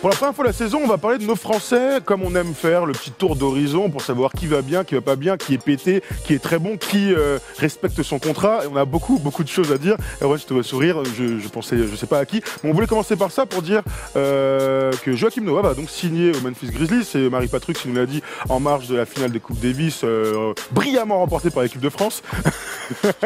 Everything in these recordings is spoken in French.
Pour la première fois de la saison, on va parler de nos Français, comme on aime faire le petit tour d'horizon pour savoir qui va bien, qui va pas bien, qui est pété, qui est très bon, qui euh, respecte son contrat. Et on a beaucoup, beaucoup de choses à dire. Et ouais, je te vois sourire, je, pensais, je sais pas à qui. Mais on voulait commencer par ça pour dire euh, que Joachim Noah va donc signer au Memphis Grizzlies. C'est Marie Patrick qui nous l'a dit en marge de la finale des Coupes Davis, euh, brillamment remportée par l'équipe de France.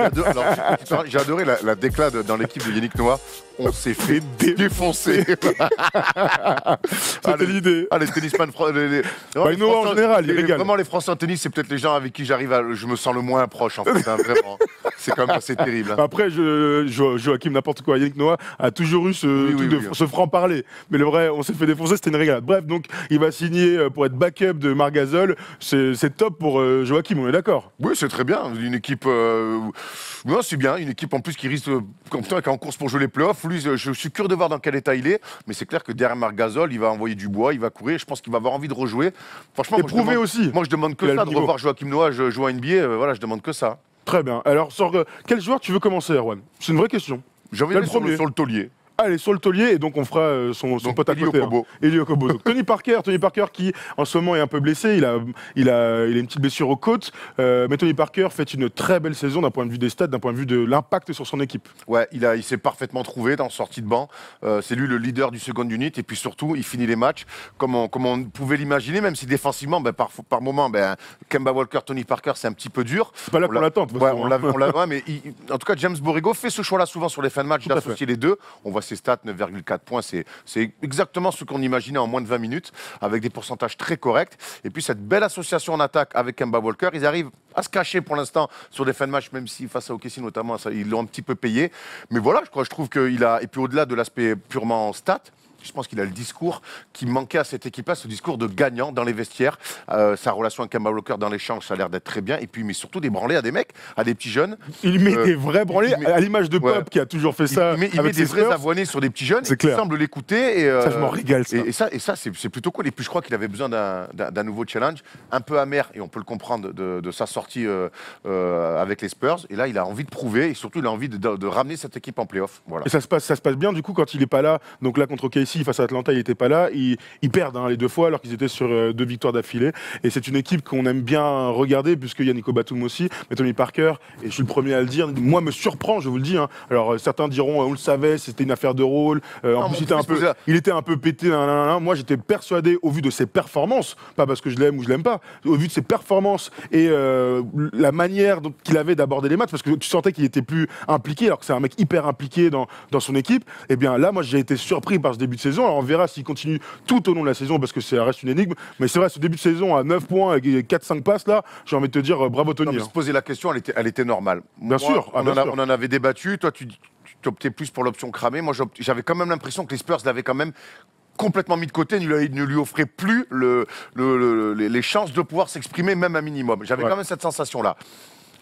J'ai adoré, la, la déclade dans l'équipe de Yannick Noah on s'est fait défoncer. C'était l'idée. Ah, les tennisman les, en général, ils régalent. Vraiment, les Français en tennis, c'est peut-être les gens avec qui j'arrive, à… je me sens le moins proche, en fait. Hein, vraiment. C'est quand même assez terrible. Hein. Après, je, Joachim, n'importe quoi, Yannick Noah a toujours eu ce, franc-parler. Mais le vrai, on s'est fait défoncer, c'était une régalade. Bref, donc, il va signer euh, pour être backup de Margazol. C'est top pour euh, Joachim, on est d'accord Oui, c'est très bien. Une équipe. Euh, non, c'est bien. Une équipe en plus qui risque, comme toi, qui est en course pour jouer les playoffs euh, je suis curieux de voir dans quel état il est, mais c'est clair que derrière Margazol, il va envoyer du bois, il va courir. Je pense qu'il va avoir envie de rejouer. Franchement, et moi, prouver aussi. Moi, je demande que ça de revoir Joachim Noah jouer à NBA. Euh, voilà, je demande que ça. Très bien. Alors, euh, quel joueur tu veux commencer, Erwan C'est une vraie question. J'ai envie d'aller sur, sur le taulier. Ah, est sur le taulier, et donc on fera euh, son, son pote à côté. Kobo. Hein. Tony Parker, Tony Parker qui en ce moment est un peu blessé, il a, il a, il a une petite blessure aux côtes, euh, mais Tony Parker fait une très belle saison d'un point de vue des stats, d'un point de vue de l'impact sur son équipe. Ouais, il, a, il s'est parfaitement trouvé dans sortie de banc. Euh, c'est lui le leader du second unit, et puis surtout, il finit les matchs comme on, comme on pouvait l'imaginer, même si défensivement, ben, par, par moment, ben, Kemba Walker, Tony Parker, c'est un petit peu dur. C'est pas là qu'on l'attend. Ouais, on, hein. on, mais en tout cas, James Borrego fait ce choix-là souvent sur les fins de match d'associer les deux. On va stats, 9,4 points, c'est exactement ce qu'on imaginait en moins de 20 minutes, avec des pourcentages très corrects. Et puis cette belle association en attaque avec Kemba Walker, ils arrivent à se cacher pour l'instant sur des fins de match, même si face à OKC notamment, ça, ils l'ont un petit peu payé. Mais voilà, je crois, je trouve qu'il a, et puis au-delà de l'aspect purement stat, je pense qu'il a le discours qui manquait à cette équipe-là, ce discours de gagnant dans les vestiaires. Euh, sa relation avec Kemba Walker dans champs ça a l'air d'être très bien. Et puis, mais surtout des branlés à des mecs, à des petits jeunes. Il met euh, des vrais branlés, à l'image de Pop qui a toujours fait ça. Il met, il met des vrais avoinés sur des petits jeunes. C'est semblent Il semble l'écouter. Et, ça, je euh, m'en régale. Ça. Et, ça, et ça c'est, plutôt cool. Et puis, je crois qu'il avait besoin d'un, nouveau challenge, un peu amer, et on peut le comprendre, de, sa sortie avec les Spurs. Et là, il a envie de prouver, et surtout, il a envie de, ramener cette équipe en playoff. Voilà. Et ça se, passe, ça se passe bien, du coup, quand il n'est pas là. Donc là, contre Casey face à Atlanta, il n'était pas là. Ils, perdent hein, les deux fois alors qu'ils étaient sur euh, deux victoires d'affilée. Et c'est une équipe qu'on aime bien regarder puisqu'il y a Nico Batum aussi, mais Tony Parker, et je suis le premier à le dire, moi me surprend, je vous le dis. Hein. Alors euh, certains diront, euh, on le savait, c'était une affaire de rôle. en plus, il était, un peu, il était un peu pété. moi, j'étais persuadé au vu de ses performances, pas parce que je l'aime ou je l'aime pas, au vu de ses performances et la manière qu'il avait d'aborder les matchs, parce que tu sentais qu'il était plus impliqué, alors que c'est un mec hyper impliqué dans, son équipe. Et eh bien là, moi, j'ai été surpris par ce début de on verra s'il continue tout au long de la saison parce que ça reste une énigme. Mais c'est vrai, ce début de saison à 9 points et 4-5 passes là, j'ai envie de te dire euh, bravo Tony. On hein. se poser la question, elle était, elle était normale. bien ah, sûr, on, en avait débattu. Toi, tu, optais plus pour l'option cramée. Moi, j'avais quand même l'impression que les Spurs l'avaient quand même complètement mis de côté, ne lui, ne lui offrait plus les chances de pouvoir s'exprimer même un minimum. J'avais quand même cette sensation-là.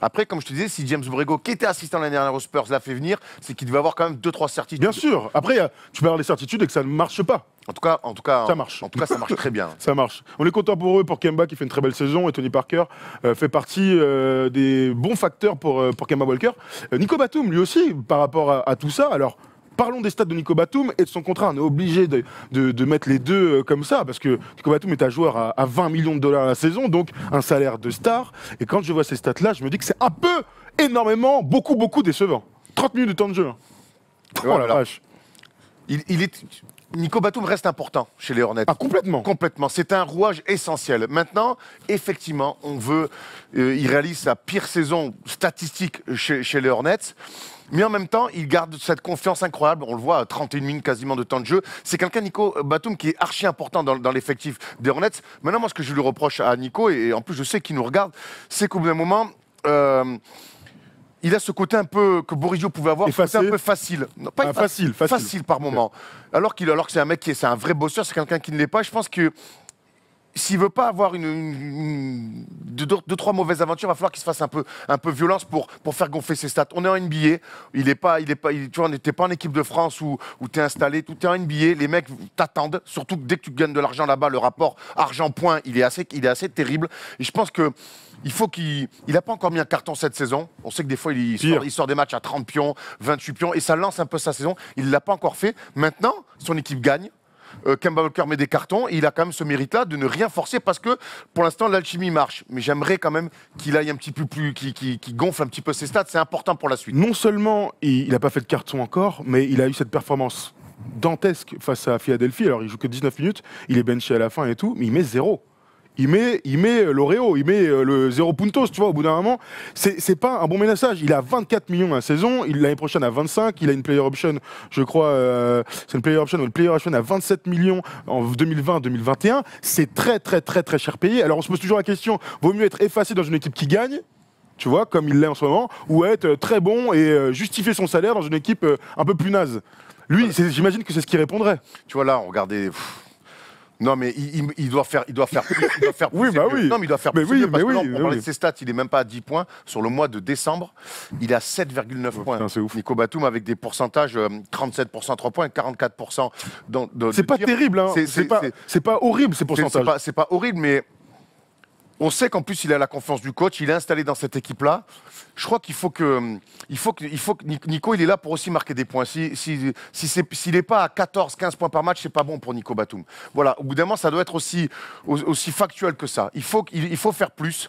Après, comme je te disais, si James brego qui était assistant l'année dernière aux Spurs, l'a fait venir, c'est qu'il devait avoir quand même 2-3 certitudes. Bien sûr. Après, euh, tu peux avoir des certitudes et que ça ne marche pas. En tout cas, en tout cas, ça marche. En tout cas, ça marche très bien. ça marche. On est content pour eux, pour Kemba qui fait une très belle saison et Tony Parker euh, fait partie euh, des bons facteurs pour, Kemba Walker. Nico Batum, lui aussi, par rapport à, à tout ça. Alors, Parlons des stats de Nico Batum et de son contrat. On est obligé de, mettre les deux euh, comme ça, parce que Nico Batum est un joueur à, 20 millions de dollars la saison, donc un salaire de star. Et quand je vois ces stats-là, je me dis que c'est un peu, énormément, beaucoup, beaucoup décevant. 30 minutes de temps de jeu. Hein. Oh la Il, Nico Batum reste important chez les Hornets. Ah, complètement. Complètement. C'est un rouage essentiel. Maintenant, effectivement, on veut. Euh, il réalise sa pire saison statistique chez, chez les Hornets mais en même temps, il garde cette confiance incroyable. On le voit, 31 minutes quasiment de temps de jeu. C'est quelqu'un, Nico Batum, qui est archi important dans, l'effectif des Hornets. Maintenant, moi, ce que je lui reproche à Nico, et, en plus, je sais qu'il nous regarde, c'est qu'au bout d'un moment, euh, il a ce côté un peu que Borigio pouvait avoir, ce côté un peu facile. pas ah, facile, facile, facile. par moment. Alors qu'il, alors que c'est un mec qui est, c'est un vrai bosseur, c'est quelqu'un qui ne l'est pas. Je pense que s'il veut pas avoir une, deux, trois mauvaises aventures, il va falloir qu'il se fasse un peu, un peu violence pour, faire gonfler ses stats. On est en NBA, il est pas, il est pas, tu n'es pas en équipe de France où, tu es installé, tout es en NBA, les mecs t'attendent, surtout que dès que tu gagnes de l'argent là-bas, le rapport argent-point, il est assez, assez terrible. Et je pense que faut qu'il. n'a pas encore mis un carton cette saison. On sait que des fois, il sort, il sort, des matchs à 30 pions, 28 pions, et ça lance un peu sa saison. Il ne l'a pas encore fait. Maintenant, son équipe gagne euh, Kemba met des cartons, il a quand même ce mérite-là de ne rien forcer parce que pour l'instant l'alchimie marche. Mais j'aimerais quand même qu'il aille un petit peu plus, qu'il gonfle un petit peu ses stats. C'est important pour la suite. Non seulement il n'a pas fait de carton encore, mais il a eu cette performance dantesque face à Philadelphie. Alors il joue que 19 minutes, il est benché à la fin et tout, mais il met zéro il met, il met euh, l'Oreo, il met euh, le zéro puntos, tu vois, au bout d'un moment. C'est pas un bon ménage. Il a 24 millions à la saison, l'année prochaine à 25, il a une player option, je crois, euh, c'est une player option une player option à 27 millions en 2020-2021. C'est très, très, très, très cher payé. Alors on se pose toujours la question, vaut mieux être effacé dans une équipe qui gagne tu vois, comme il l'est en ce moment, ou être très bon et justifier son salaire dans une équipe un peu plus naze. Lui, j'imagine que c'est ce qu'il répondrait. Tu vois, là, regardez, regardait... Non, mais il, il, doit faire, il doit faire, plus, il doit faire. oui, bah oui. Non, mais il doit faire. mais oui, là, de ses stats. Il est même pas à 10 points sur le mois de décembre. Il a 7,9 points. C'est ouf. Nico Batum avec des pourcentages 37% euh, 3 points, 44% dans. C'est pas terrible. Hein. C'est pas, pas, horrible ces pourcentages. C'est pas horrible, mais on sait qu'en plus, il a la confiance du coach, il est installé dans cette équipe-là. Je crois qu'il faut que, il faut que, faut que Nico, il est là pour aussi marquer des points. S'il si, si, s'il n'est pas à 14, 15 points par match, c'est pas bon pour Nico Batum. Voilà, au bout d'un moment, ça doit être aussi, aussi factuel que ça. Il faut, il faut faire plus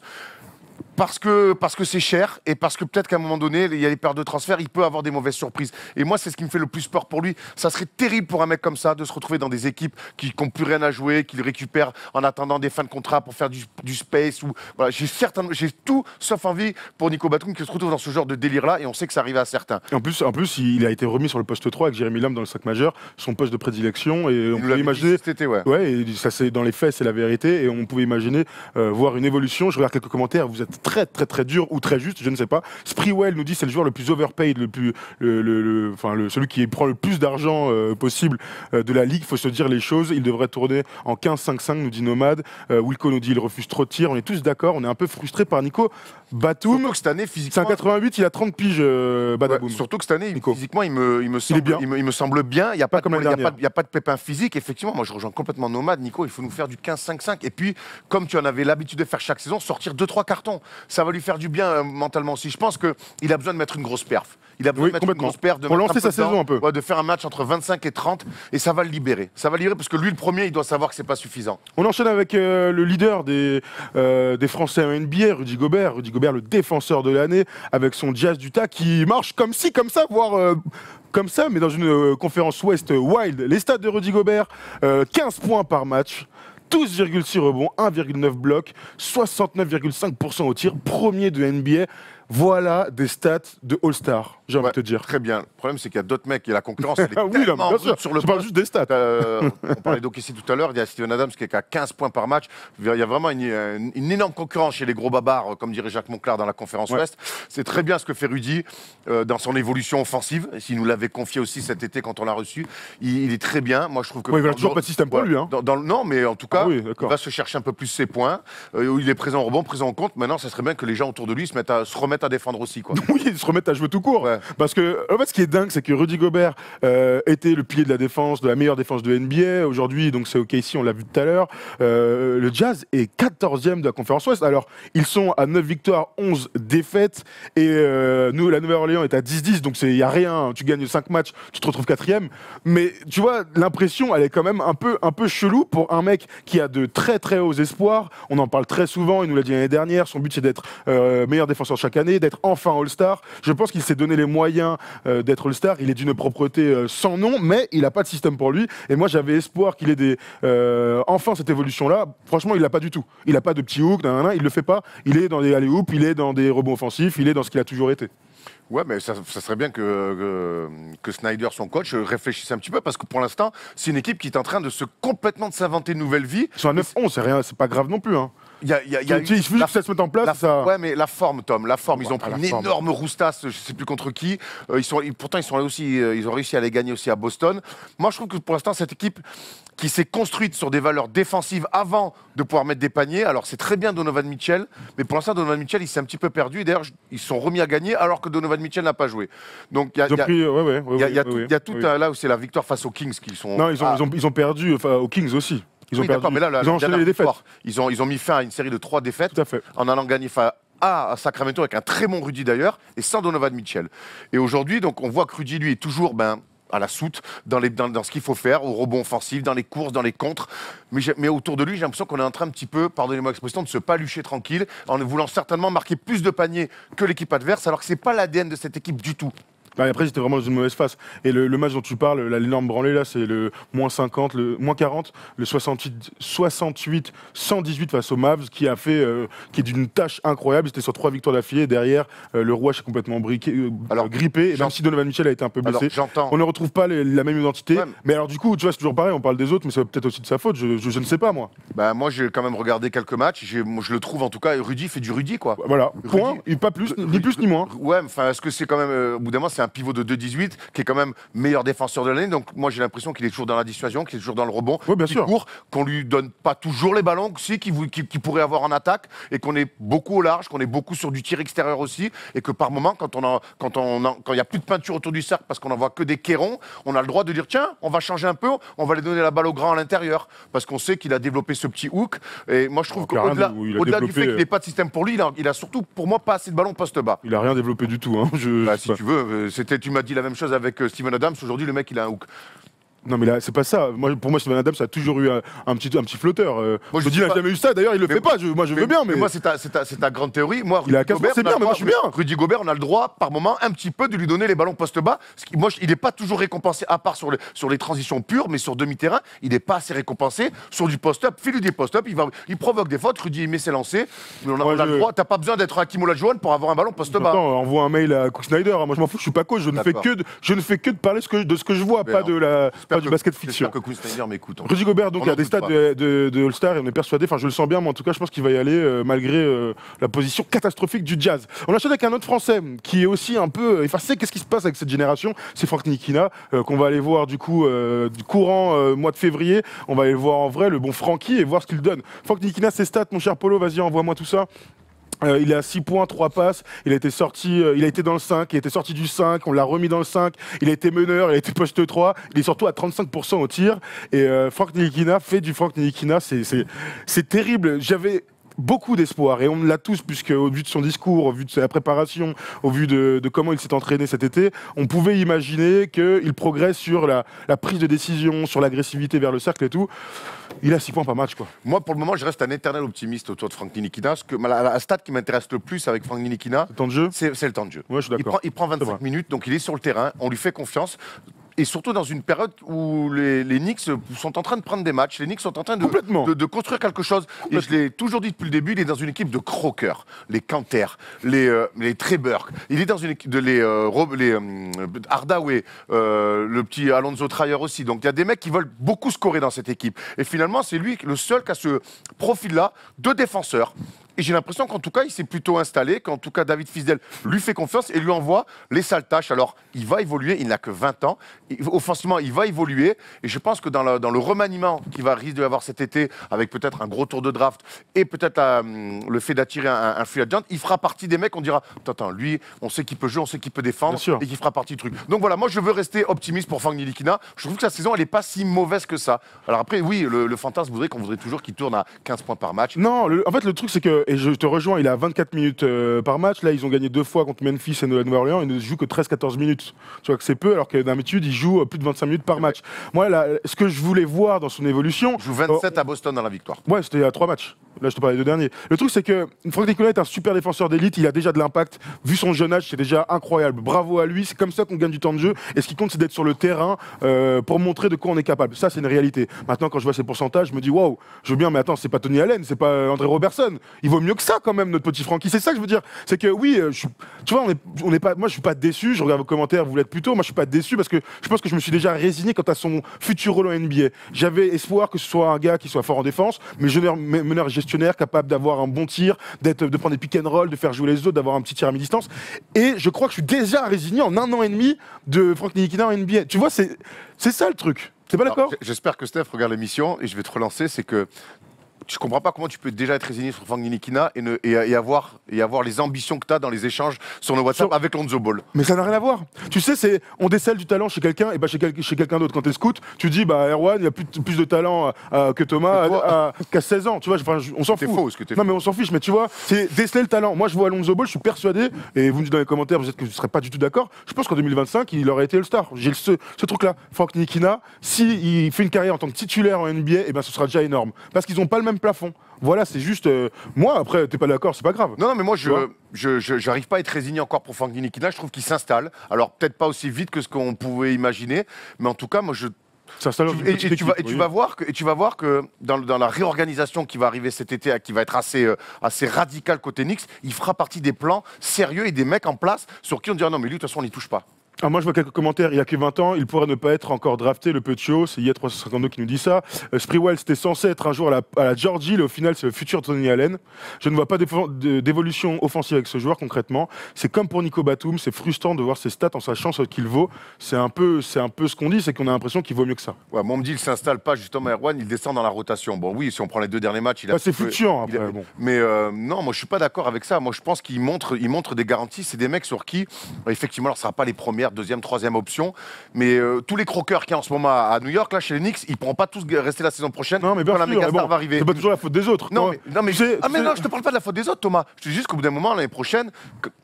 parce que parce que c'est cher et parce que peut-être qu'à un moment donné, il y a les pertes de transfert, il peut avoir des mauvaises surprises. Et moi, c'est ce qui me fait le plus peur pour lui. Ça serait terrible pour un mec comme ça de se retrouver dans des équipes qui n'ont plus rien à jouer, qu'il récupère en attendant des fins de contrat pour faire du, space ou voilà. J'ai j'ai tout sauf envie pour Nico Batum qui se retrouve dans ce genre de délire là et on sait que ça arrive à certains. en plus, en plus, il a été remis sur le poste 3 avec Jérémy Lam dans le sac majeur, son poste de prédilection et on pouvait imaginer. Été, ouais. ouais et ça c'est dans les faits, c'est la vérité et on pouvait imaginer euh, voir une évolution. Je regarde quelques commentaires, vous êtes très très très dur ou très juste, je ne sais pas. Sprewell nous dit c'est le joueur le plus overpaid, le plus, le, enfin, celui qui prend le plus d'argent euh, possible euh, de la ligue. Faut se dire les choses. Il devrait tourner en 15-5-5, nous dit Nomade. Euh, Wilco nous dit il refuse trop de tirs. On est tous d'accord. On est un peu frustré par Nico Batum. cette année physiquement, c'est un 88. Il a 30 piges. Badaboum. surtout que cette année, Nico. physiquement, il me, il me semble il bien. Il me, semble bien. Il n'y a pas, il y a pas, de pépin physique. Effectivement, moi je rejoins complètement Nomad, Nico, il faut nous faire du 15-5-5. Et puis, comme tu en avais l'habitude de faire chaque saison, sortir 2-3 cartons ça va lui faire du bien euh, mentalement aussi. Je pense qu'il a besoin de mettre une grosse perf. Il a besoin de mettre une grosse perf, de, sa un peu. de faire un match entre 25 et 30, et ça va le libérer. Ça va le libérer parce que lui, le premier, il doit savoir que ce n'est pas suffisant. On enchaîne avec euh, le leader des, euh, Français en NBA, Rudy Gobert. Rudy Gobert, le défenseur de l'année, avec son jazz du tas qui marche comme ci, comme ça, voire comme ça, mais dans une conférence Ouest wild. Les stats de Rudy Gobert, 15 points par match, 12,6 rebonds, 1,9 blocs, 69,5% au tir, premier de NBA. Voilà des stats de All-Star, j'ai envie de te dire. Très bien. Le problème, c'est qu'il y a d'autres mecs et la concurrence, est oui, non, sur le Je parle juste des stats. Euh, on parlait donc ici tout à l'heure, il y a Steven Adams qui est à 15 points par match. Il y a vraiment une, énorme concurrence chez les gros babards, euh, comme dirait Jacques Monclar dans la conférence Ouest. C'est très bien ce que fait Rudy euh, dans son évolution offensive. S'il nous l'avait confié aussi cet été quand on l'a reçu, il, est très bien. Moi, je trouve que... il a toujours pas de système pour lui. Hein. non, mais en tout cas, ah il va se chercher un peu plus ses points. il est présent au rebond, présent au compte. Maintenant, ça serait bien que les gens autour de lui se, mettent à, se remettre à défendre aussi. Quoi. oui, ils se remettent à jouer tout court. Parce que, en fait, ce qui est dingue, c'est que Rudy Gobert euh, était le pilier de la défense, de la meilleure défense de NBA. Aujourd'hui, donc c'est OK ici, on l'a vu tout à l'heure. Euh, le Jazz est 14e de la conférence Ouest. Alors, ils sont à 9 victoires, 11 défaites. Et euh, nous, la Nouvelle-Orléans est à 10-10, donc il n'y a rien. Tu gagnes 5 matchs, tu te retrouves 4 Mais tu vois, l'impression, elle est quand même un peu, un peu chelou pour un mec qui a de très très hauts espoirs. On en parle très souvent, il nous l'a dit l'année dernière. Son but, c'est d'être meilleur défenseur chaque d'être enfin All-Star. Je pense qu'il s'est donné les moyens euh, d'être All-Star. Il est d'une propreté euh, sans nom, mais il n'a pas de système pour lui. Et moi, j'avais espoir qu'il ait des, euh, enfin cette évolution-là. Franchement, il l'a pas du tout. Il n'a pas de petit hook, il ne il le fait pas. Il est dans des alley il est dans des rebonds offensifs, il est dans ce qu'il a toujours été. Ouais, mais ça, serait bien que, que, Snyder, son coach, réfléchisse un petit peu, parce que pour l'instant, c'est une équipe qui est en train de se complètement de s'inventer une nouvelle vie. Sur un 9-11, c'est rien, c'est pas grave non plus. Hein. Il y a, que ça se mette en place. ça... Ouais, mais la forme, Tom, la forme. Ils ont pris une énorme roustasse, je sais plus contre qui. Euh, ils sont, pourtant, ils sont aussi. Euh, ils ont réussi à les gagner aussi à Boston. Moi, je trouve que pour l'instant, cette équipe qui s'est construite sur des valeurs défensives avant de pouvoir mettre des paniers. Alors, c'est très bien Donovan Mitchell, mais pour l'instant, Donovan Mitchell, il s'est un petit peu perdu. D'ailleurs, ils sont remis à gagner alors que Donovan Mitchell n'a pas joué. Donc, il y a, y a tout là où c'est la victoire face aux Kings qu'ils sont. Non, ils ont, ils ont perdu enfin, euh, aux Kings aussi. Ils ont Mais là, ils ont Ils ont, mis fin à une série de trois défaites en allant gagner à Sacramento avec un très bon Rudy d'ailleurs et sans Donovan Mitchell. Et aujourd'hui, donc, on voit que Rudy, lui, est toujours ben, à la soute, dans, les, dans, ce qu'il faut faire, au rebond offensif, dans les courses, dans les contres. Mais, mais autour de lui, j'ai l'impression qu'on est en train un petit peu, pardonnez-moi l'expression, de se palucher tranquille, en voulant certainement marquer plus de paniers que l'équipe adverse, alors que ce n'est pas l'ADN de cette équipe du tout. Bah, après, j'étais vraiment dans une mauvaise face. Et le, match dont tu parles, l'énorme branlée, là, c'est le moins 50, le moins 40, le 68, 118 face aux Mavs, qui a fait, euh, qui est d'une tâche incroyable. C'était sur trois victoires d'affilée. Derrière, euh, le rouage est complètement briqué, euh, alors, grippé. Et même si Donovan Michel a été un peu blessé, on ne retrouve pas la même identité. mais... alors, du coup, tu vois, c'est toujours pareil, on parle des autres, mais c'est peut-être aussi de sa faute. Je, ne sais pas, moi. Bah, moi, j'ai quand même regardé quelques matchs. je le trouve, en tout cas, Rudy fait du Rudy, quoi. Voilà, point, pas plus, ni plus ni moins. Ouais, enfin, est-ce que c'est quand même, au bout d'un moment, c'est un pivot de 2-18 qui est quand même meilleur défenseur de l'année. Donc moi, j'ai l'impression qu'il est toujours dans la dissuasion, qu'il est toujours dans le rebond, bien sûr. court, qu'on lui donne pas toujours les ballons aussi qu'il, pourrait avoir en attaque et qu'on est beaucoup au large, qu'on est beaucoup sur du tir extérieur aussi et que par moment, quand on quand on quand il n'y a plus de peinture autour du cercle parce qu'on en voit que des quérons, on a le droit de dire tiens, on va changer un peu, on va lui donner la balle au grand à l'intérieur parce qu'on sait qu'il a développé ce petit hook. Et moi, je trouve qu'au-delà du fait qu'il n'ait pas de système pour lui, il a, surtout, pour moi, pas assez de ballons poste bas. Il a rien développé du tout. Hein. Je, bah, si tu veux, euh, c'était, tu m'as dit la même chose avec euh, Steven Adams. Aujourd'hui, le mec, il a un hook. Non mais là c'est pas ça. Moi pour moi Sylvain Adams ça a toujours eu un, petit un petit flotteur. Euh, moi, je dis il a jamais eu ça. D'ailleurs il le fait pas. moi je veux bien mais, moi c'est ta, ta, ta grande théorie. Moi Rudy Gobert, c'est bien mais moi je suis bien. Rudy Gobert on a le droit par moment un petit peu de lui donner les ballons post bas. Ce qui, moi il n'est pas toujours récompensé à part sur les sur les transitions pures mais sur demi terrain il n'est pas assez récompensé sur du post up. lui des post up il va il provoque des fautes. Rudy il met ses lancers. Mais on a, le droit. T'as pas besoin d'être Hakim Olajuwon pour avoir un ballon post bas. On envoie un mail à Cook Snyder. Moi je m'en fous je suis pas coach je ne fais que je ne fais que de parler de ce que je vois pas de la du basket fiction. Rudy Gobert donc, a des stats de, de, All-Star et on est persuadé, enfin je le sens bien, mais en tout cas je pense qu'il va y aller euh, malgré euh, la position catastrophique du jazz. On achète avec un autre Français qui est aussi un peu euh, effacé. Qu'est-ce qui se passe avec cette génération C'est Franck Nikina qu'on va aller voir du coup courant mois de février. On va aller voir en vrai le bon Francky et voir ce qu'il donne. Franck Nikina, ses stats, mon cher Polo, vas-y envoie-moi tout ça. Euh, il a 6 points, 3 passes. Il a été sorti, euh, il a été dans le 5, il a été sorti du 5, on l'a remis dans le 5. Il a été meneur, il a été poste 3. Il est surtout à 35% au tir. Et euh, Franck Nikina fait du Franck Nilikina. C'est terrible. J'avais beaucoup d'espoir et on l'a tous puisque au vu de son discours, au vu de sa préparation, au vu de, comment il s'est entraîné cet été, on pouvait imaginer qu'il progresse sur la, prise de décision, sur l'agressivité vers le cercle et tout. Il a six points par match quoi. Moi pour le moment je reste un éternel optimiste autour de Frank Ninikina. Ce que, la, la stat qui m'intéresse le plus avec Frank Ninikina, c'est temps de jeu. C'est, le temps de jeu. je il, prend, il prend 25 minutes donc il est sur le terrain, on lui fait confiance et surtout dans une période où les, Knicks sont en train de prendre des matchs, les Knicks sont en train de, de, construire quelque chose. Et je l'ai toujours dit depuis le début, il est dans une équipe de croqueurs, les Canters, les, euh, Treberg. Il est dans une équipe de les, euh, euh, Hardaway, euh, le petit Alonso Trier aussi. Donc il y a des mecs qui veulent beaucoup scorer dans cette équipe. Et finalement, c'est lui le seul qui a ce profil-là de défenseur j'ai l'impression qu'en tout cas, il s'est plutôt installé, qu'en tout cas, David Fisdel lui fait confiance et lui envoie les sales tâches. Alors, il va évoluer, il n'a que 20 ans. Offensivement, il va évoluer. Et je pense que dans le, dans le remaniement qui va risquer d'avoir avoir cet été, avec peut-être un gros tour de draft et peut-être le fait d'attirer un, un free il fera partie des mecs, on dira, attends, lui, on sait qu'il peut jouer, on sait qu'il peut défendre et qu'il fera partie du truc. Donc voilà, moi, je veux rester optimiste pour Fang Nilikina. Je trouve que sa saison, elle n'est pas si mauvaise que ça. Alors après, oui, le, le fantasme voudrait qu'on voudrait toujours qu'il tourne à 15 points par match. Non, en fait, le truc, c'est que et je te rejoins, il a 24 minutes euh, par match. Là, ils ont gagné deux fois contre Memphis et Nouvelle-Orléans. il ne joue que 13-14 minutes. Tu vois que c'est peu, alors que d'habitude, il joue euh, plus de 25 minutes par match. Moi, là, ce que je voulais voir dans son évolution. Il joue 27 euh, à Boston dans la victoire. Ouais, c'était à trois matchs. Là, je te parlais deux derniers. Le truc, c'est que Franck Nicolas est un super défenseur d'élite. Il a déjà de l'impact. Vu son jeune âge, c'est déjà incroyable. Bravo à lui. C'est comme ça qu'on gagne du temps de jeu. Et ce qui compte, c'est d'être sur le terrain pour montrer de quoi on est capable. Ça, c'est une réalité. Maintenant, quand je vois ses pourcentages, je me dis waouh, je veux bien, mais attends, c'est pas Tony Allen, c'est pas André Robertson vaut mieux que ça quand même notre petit Francky. C'est ça que je veux dire. C'est que oui, euh, tu vois, on est, on pas, moi je suis pas déçu. Je regarde vos commentaires, vous l'êtes plutôt. Moi je suis pas déçu parce que je pense que je me suis déjà résigné quant à son futur rôle en NBA. J'avais espoir que ce soit un gars qui soit fort en défense, mais meneur, meneur gestionnaire capable d'avoir un bon tir, d'être, de prendre des pick and roll, de faire jouer les autres, d'avoir un petit tir à mi-distance. Et je crois que je suis déjà résigné en un an et demi de Franck Nikita en NBA. Tu vois, c'est, c'est ça le truc. T'es pas d'accord J'espère que Steph regarde l'émission et je vais te relancer. C'est que je comprends pas comment tu peux déjà être résigné sur Frank Nikina et, avoir, et avoir les ambitions que tu as dans les échanges sur nos WhatsApp avec Lonzo Ball. Mais ça n'a rien à voir. Tu sais, c'est on décèle du talent chez quelqu'un et bah, chez, quelqu'un d'autre. Quand tu scout, tu dis bah Erwan, il y a plus, de talent euh, euh, que Thomas euh, qu'à 16 ans. Tu vois, on s'en fout. que non, mais on s'en fiche. Mais tu vois, c'est déceler le talent. Moi, je vois Lonzo Ball, je suis persuadé, et vous me dites dans les commentaires, peut-être que je ne serais pas du tout d'accord. Je pense qu'en 2025, il aurait été le star. J'ai ce, truc-là. Frank Nikina, s'il fait une carrière en tant que titulaire en NBA, et eh ben, ce sera déjà énorme. Parce qu'ils n'ont pas le même plafond. Voilà, c'est juste. Euh, moi, après, t'es pas d'accord, c'est pas grave. Non, non, mais moi, je je, j'arrive pas à être résigné encore pour qui là, Je trouve qu'il s'installe. Alors, peut-être pas aussi vite que ce qu'on pouvait imaginer, mais en tout cas, moi, je et, tu vas, voir que, et tu vas voir que dans, dans, la réorganisation qui va arriver cet été, qui va être assez, euh, assez radicale côté Nix, il fera partie des plans sérieux et des mecs en place sur qui on dira non, mais lui, de toute façon, on n'y touche pas. Ah, moi, je vois quelques commentaires. Il y a que 20 ans, il pourrait ne pas être encore drafté, le Petio. C'est IA352 qui nous dit ça. Euh, Sprewell, c'était censé être un jour à la, Georgie. au final, c'est le futur Tony Allen. Je ne vois pas d'évolution offensive avec ce joueur, concrètement. C'est comme pour Nico Batum. C'est frustrant de voir ses stats en sachant ce qu'il vaut. C'est un peu, un peu ce qu'on dit. C'est qu'on a l'impression qu'il vaut mieux que ça. Ouais, moi, on me dit, il s'installe pas, justement, Erwan. Il descend dans la rotation. Bon, oui, si on prend les deux derniers matchs, il a. c'est fluctuant, Mais euh, non, moi, je suis pas d'accord avec ça. Moi, je pense qu'il montre, il montre des garanties. C'est des mecs sur qui, effectivement, alors, sera pas les premiers deuxième, troisième option. Mais euh, tous les croqueurs qu'il y a en ce moment à New York, là, chez les Knicks, ils ne pourront pas tous rester la saison prochaine non, mais quand la va arriver. C'est pas toujours la faute des autres. Non, mais, non, mais, ah, je te parle pas de la faute des autres, Thomas. Je te dis juste qu'au bout d'un moment, l'année prochaine,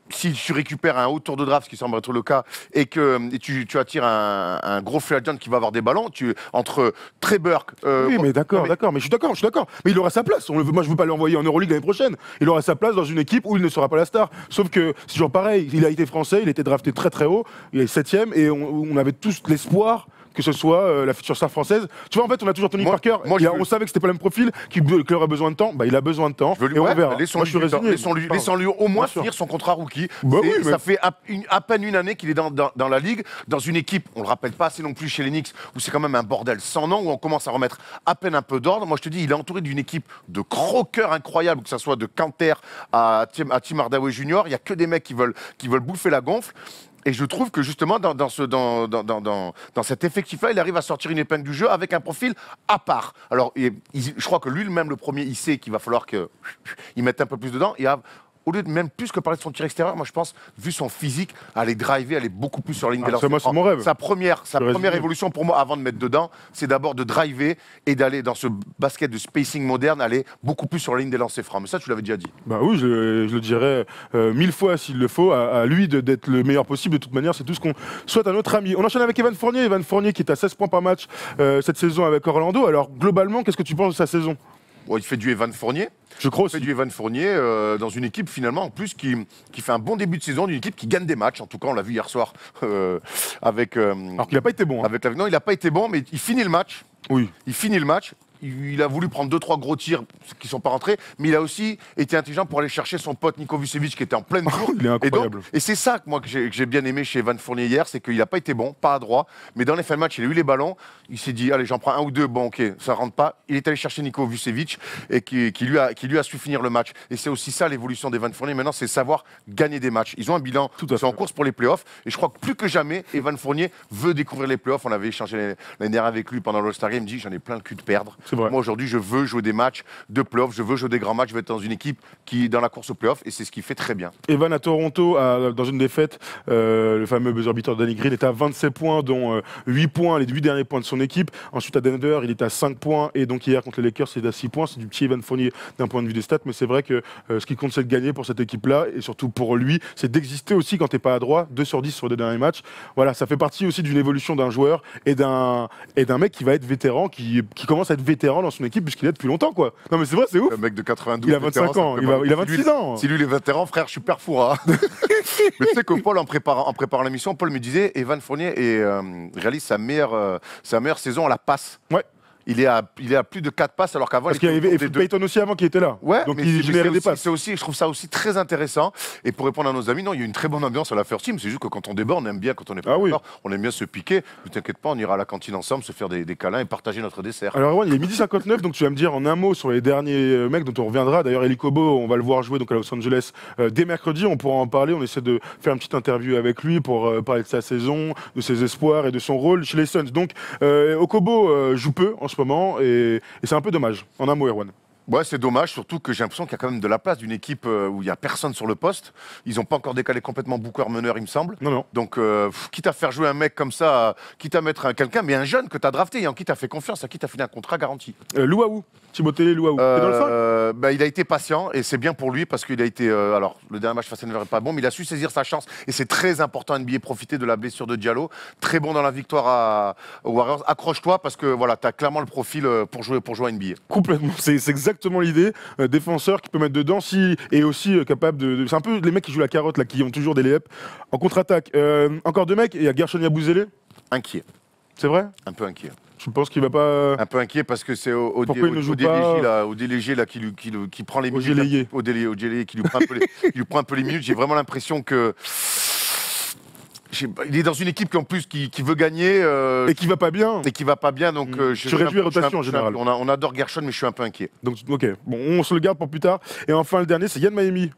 si tu récupères un haut tour de draft, ce qui semble être le cas, et que euh, tu, attires un, gros free qui va avoir des ballons, tu, entre Trey euh, oui, mais d'accord, d'accord, mais je suis d'accord, je suis d'accord. Mais il aura sa place. On moi, je ne veux pas l'envoyer en Euroleague l'année prochaine. Il aura sa place dans une équipe où il ne sera pas la star. Sauf que c'est toujours pareil. Il a été français, il a été drafté très très haut, il est septième, et on avait tous l'espoir que ce soit euh, la future star française. Tu vois, en fait, on a toujours Tony moi, Parker. on savait que c'était pas le même profil, qu'il qu aurait besoin de temps. Bah, il a besoin de temps. et on verra. Laissons, moi, lui, au moins finir son contrat rookie. Bah ça fait à, peine une année qu'il est dans, la ligue, dans une équipe, on le rappelle pas assez non plus chez les Knicks, où c'est quand même un bordel sans nom, où on commence à remettre à peine un peu d'ordre. Moi, je te dis, il est entouré d'une équipe de croqueurs incroyables, que ce soit de Canter à Tim, à Hardaway Junior. Il y a que des mecs qui veulent, qui veulent bouffer la gonfle. Et je trouve que justement, dans, ce, dans, dans cet effectif-là, il arrive à sortir une épingle du jeu avec un profil à part. Alors, je crois que lui-même, le premier, il sait qu'il va falloir qu'il mette un peu plus dedans au lieu de même plus que parler de son tir extérieur, moi je pense, vu son physique, aller driver, aller beaucoup plus sur la ligne ah, de c'est mon rêve. Sa première, sa évolution pour moi, avant de mettre dedans, c'est d'abord de driver et d'aller dans ce basket de spacing moderne, aller beaucoup plus sur la ligne des lancers francs. Mais ça, tu l'avais déjà dit. Bah oui, je, le dirais euh, mille fois s'il le faut, à, lui d'être le meilleur possible. De toute manière, c'est tout ce qu'on souhaite à notre ami. On enchaîne avec Evan Fournier. Evan Fournier qui est à 16 points par match euh, cette saison avec Orlando. Alors globalement, qu'est-ce que tu penses de sa saison il fait du Evan Fournier. Je crois du Evan Fournier euh, dans une équipe finalement en plus qui, fait un bon début de saison, d'une équipe qui gagne des matchs. En tout cas, on l'a vu hier soir euh, avec. Euh, Alors qu'il n'a pas été bon. Hein. Avec, non, il n'a pas été bon, mais il finit le match. Oui. Il finit le match il a voulu prendre deux trois gros tirs qui ne sont pas rentrés, mais il a aussi été intelligent pour aller chercher son pote Niko Vucevic qui était en pleine oh, cour. Et c'est ça que moi que j'ai, bien aimé chez Van Fournier hier, c'est qu'il n'a pas été bon, pas à droit, mais dans les fins de match, il a eu les ballons, il s'est dit allez j'en prends un ou deux, bon ok ça rentre pas, il est allé chercher Niko Vucevic et qui, lui a su finir le match. Et c'est aussi ça l'évolution des Van Fournier. Maintenant c'est savoir gagner des matchs. Ils ont un bilan, ils sont en course pour les playoffs et je crois que plus que jamais, Evan Fournier veut découvrir les playoffs. On avait échangé l'année dernière avec lui pendant l'All-Star il me dit j'en ai plein le cul de perdre. Moi, aujourd'hui, je veux jouer des matchs de playoff, je veux jouer des grands matchs, je veux être dans une équipe qui est dans la course au playoff et c'est ce qui fait très bien. Evan à Toronto, dans une défaite, euh, le fameux buzzer beater Danny Green est à 27 points, dont 8 euh, points, les 8 derniers points de son équipe. Ensuite, à Denver, il est à 5 points et donc hier contre les Lakers, il est à 6 points. C'est du petit Evan Fournier d'un point de vue des stats, mais c'est vrai que euh, ce qui compte, c'est de gagner pour cette équipe-là et surtout pour lui, c'est d'exister aussi quand tu t'es pas à droit, 2 sur 10 sur les derniers matchs. Voilà, ça fait partie aussi d'une évolution d'un joueur et d'un mec qui va être vétéran, qui, qui commence à être vétéran dans son équipe puisqu'il est depuis longtemps, quoi. Non, mais c'est vrai, c'est ouf. Le mec de 92. Il a 25 ans, il a, il a, 26 lui, ans. Si lui les vétérans, frère, je suis père fourra. Hein. mais tu sais que Paul, en préparant, en préparant l'émission, Paul me disait Evan Fournier et, euh, réalise sa meilleure, euh, sa meilleure saison à la passe. Ouais il est à, il est à plus de 4 passes alors qu'avant. Parce qu'il y avait Payton aussi avant qui était là. Ouais, donc mais il des passes. Aussi, je trouve ça aussi très intéressant. Et pour répondre à nos amis, non, il y a une très bonne ambiance à la First Team. C'est juste que quand on déborde, on aime bien, quand on est pas ah on aime bien se piquer. Ne t'inquiète pas, on ira à la cantine ensemble, se faire des, câlins et partager notre dessert. Alors, ouais, il est midi 59, donc tu vas me dire en un mot sur les derniers euh, mecs dont on reviendra. D'ailleurs, Eli Kobo, on va le voir jouer donc à Los Angeles euh, dès mercredi. On pourra en parler. On essaie de faire une petite interview avec lui pour euh, parler de sa saison, de ses espoirs et de son rôle chez les Suns. Donc, euh, Okobo joue peu en ce moment et, c'est un peu dommage. En un mot, Erwan. Ouais, c'est dommage, surtout que j'ai l'impression qu'il y a quand même de la place d'une équipe euh, où il n'y a personne sur le poste. Ils n'ont pas encore décalé complètement Booker meneur, il me semble. Non, non. Donc, euh, quitte à faire jouer un mec comme ça, quitte à mettre quelqu'un, mais un jeune que tu as drafté et en hein, qui tu as fait confiance, à qui tu as fait un contrat garanti. Euh, Louaou, Timothée Louaou. bah, il a été patient et c'est bien pour lui parce qu'il a été. alors, le dernier match face à Nevers n'est pas bon, mais il a su saisir sa chance et c'est très important à NBA profiter de la blessure de Diallo. Très bon dans la victoire à, Warriors. Accroche-toi parce que voilà, tu as clairement le profil pour jouer, pour jouer à NBA. Complètement, c'est exact exactement l'idée. Euh, défenseur qui peut mettre dedans si, et aussi euh, capable de. c'est un peu les mecs qui jouent la carotte, là, qui ont toujours des layups En contre-attaque, euh, encore deux mecs, il y a Gershon Yabouzélé. Inquiet. C'est vrai Un peu inquiet. Je pense qu'il va pas. Un peu inquiet parce que c'est au, au, là, qui, lui, qui, prend les minutes. Au délégué. Au qui qui lui prend un peu les minutes. J'ai vraiment l'impression que il est dans une équipe qui en plus qui, veut gagner euh, et qui va pas bien et qui va pas bien donc mm. euh, je réduis la rotation en général. On, adore Gershon mais je suis un peu inquiet. Donc ok bon on se le garde pour plus tard et enfin le dernier c'est Yann Miami.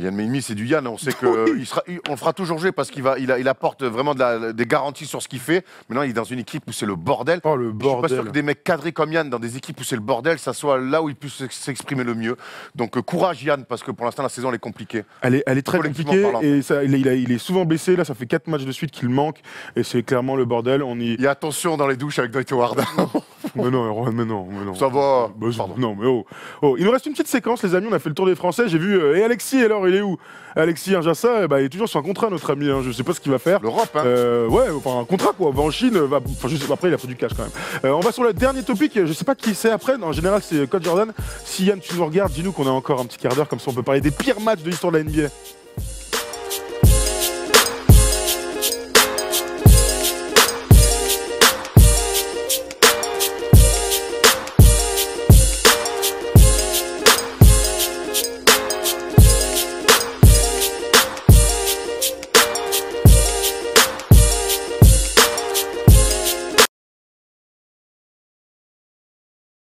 Yann Meimi, c'est du Yann. On sait que le euh, fera toujours jouer parce qu'il va, il, apporte vraiment des garanties sur ce qu'il fait. Maintenant, il est dans une équipe où c'est le bordel. Oh, Je suis pas sûr que des mecs cadrés comme Yann dans des équipes où c'est le bordel, ça soit là où il puisse s'exprimer le mieux. Donc euh, courage Yann parce que pour l'instant la saison est compliquée. Elle est, elle est très compliquée et il, est, souvent blessé. Là, ça fait 4 matchs de suite qu'il manque et c'est clairement le bordel. On y. a attention dans les douches avec Dwight Howard. mais non, mais non, mais non. Bah, ça va. Pardon. Non, mais oh. oh. Il nous reste une petite séquence, les amis. On a fait le tour des Français. J'ai vu. Euh, et Alexis, alors, il est où Alexis Injassa, eh ben, il est toujours sur un contrat, notre ami. je hein, Je sais pas ce qu'il va faire. L'Europe, hein. euh, ouais, enfin, un contrat, quoi. Va en Chine, va. Enfin, pas, après, il a fait du cash quand même. Euh, on va sur le dernier topic. Je ne sais pas qui c'est après. En général, c'est Code Jordan. Si Yann, tu nous regardes, dis-nous qu'on a encore un petit quart d'heure, comme ça on peut parler des pires matchs de l'histoire de la NBA.